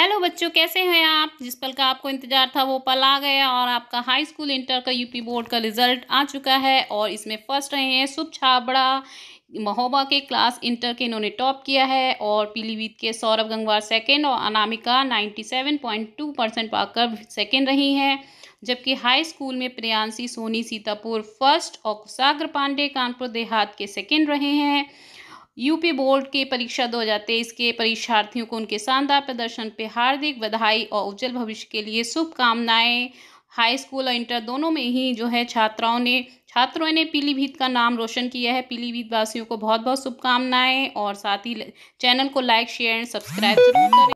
hello बच्चों कैसे हैं आप जिस पल का आपको इंतज़ार था वो पल आ गया और आपका हाई स्कूल इंटर का यूपी बोर्ड का रिजल्ट आ चुका है और इसमें फर्स्ट रहे हैं शुभ छाबड़ा महोबा के क्लास इंटर के इन्होंने टॉप किया है और पीलीभीत के सौरभ गंगवार सेकंड और अनामिका 97.2 परसेंट पाकर सेकंड रही हैं जबकि हाई स्कूल में प्रियांशी सोनी सीतापुर फर्स्ट और कुशाग्र पांडे कानपुर देहात के सेकेंड रहे हैं यूपी बोर्ड के परीक्षा 2023 के परीक्षार्थियों को उनके शानदार प्रदर्शन पर हार्दिक बधाई और उज्जवल भविष्य के लिए शुभकामनाएँ हाई स्कूल और इंटर दोनों में ही जो है छात्राओं ने छात्रों ने पीलीभीत का नाम रोशन किया है पीलीभीत वासियों को बहुत बहुत शुभकामनाएं और साथ ही चैनल को लाइक शेयर एंड सब्सक्राइब जरूर करें